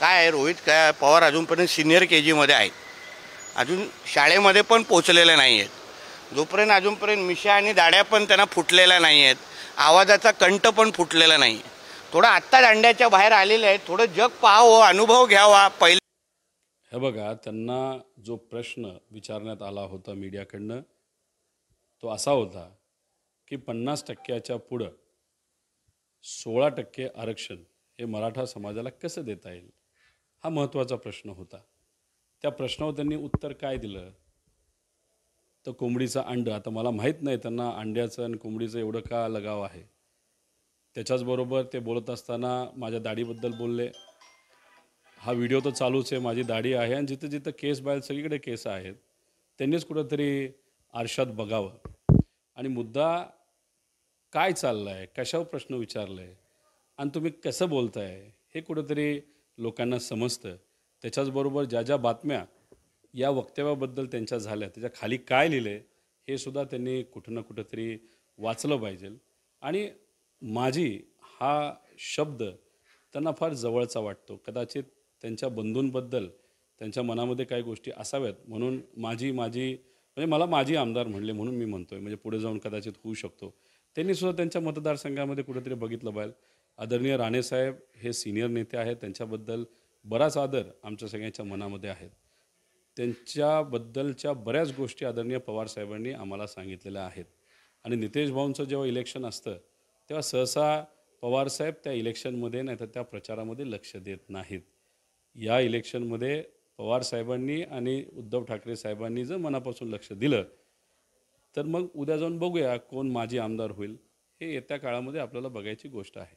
काय आहे रोहित काय पवार अजूनपर्यंत सिनियर के जीमध्ये आहेत अजून शाळेमध्ये पण पोचलेले नाही आहेत जोपर्यंत अजूनपर्यंत मिशा आणि दाड्या पण त्यांना फुटलेल्या नाही आहेत आवाजाचा कंठ पण फुटलेला नाही आहे थोडं आत्ता दांड्याच्या बाहेर आलेले आहेत थोडं जग पाहावं अनुभव घ्यावा पहिले हे बघा त्यांना जो प्रश्न विचारण्यात आला होता मीडियाकडनं तो असा होता की पन्नास टक्क्याच्या पुढं सोळा टक्के आरक्षण हे मराठा समाजाला कसं देता येईल हा महत्त्वाचा प्रश्न होता त्या प्रश्नावर त्यांनी उत्तर काय दिलं तर कोंबडीचं अंड आता मला माहीत नाही त्यांना अंड्याचं आणि कोंबडीचं एवढं का लगाव आहे त्याच्याचबरोबर ते बोलत असताना माझ्या दाढीबद्दल बोलले हा व्हिडिओ तर चालूच आहे माझी दाढी आहे आणि जिथं जिथं केस बाहेर सगळीकडे केस आहेत त्यांनीच कुठंतरी आरशात बघावं आणि मुद्दा काय चालला आहे कशावर प्रश्न विचारला आहे आणि तुम्ही कसं बोलताय हे कुठंतरी लोकांना समजतं त्याच्याचबरोबर ज्या ज्या बातम्या या वक्तव्याबद्दल त्यांच्या झाल्या त्याच्या खाली काय लिहिलं आहे हे सुद्धा त्यांनी कुठं ना कुठंतरी वाचलं पाहिजे आणि माझी हा शब्द त्यांना फार जवळचा वाटतो कदाचित त्यांच्या बंधूंबद्दल त्यांच्या मनामध्ये काही गोष्टी असाव्यात म्हणून माझी माझी म्हणजे मला माझी आमदार म्हणले म्हणून मी म्हणतो आहे म्हणजे पुढे जाऊन कदाचित होऊ शकतो त्यांनीसुद्धा त्यांच्या मतदारसंघामध्ये कुठेतरी बघितलं पाहिजे आदरणीय राणेसाहेब हे सिनियर नेते आहेत त्यांच्याबद्दल बराच आदर आमच्या सगळ्यांच्या मनामध्ये आहेत त्यांच्याबद्दलच्या बऱ्याच गोष्टी आदरणीय पवार साहेबांनी आम्हाला सांगितलेल्या आहेत आणि नितेश भाऊंचं जेव्हा इलेक्शन असतं तेव्हा सहसा पवारसाहेब त्या इलेक्शनमध्ये नाही तर त्या प्रचारामध्ये लक्ष देत नाहीत या इलेक्शनमध्ये साहेबांनी आणि उद्धव ठाकरे साहेबांनी जर मनापासून लक्ष दिलं तर मग उद्या जाऊन बघूया कोण माजी आमदार होईल हे येत्या काळामध्ये आपल्याला बघायची गोष्ट आहे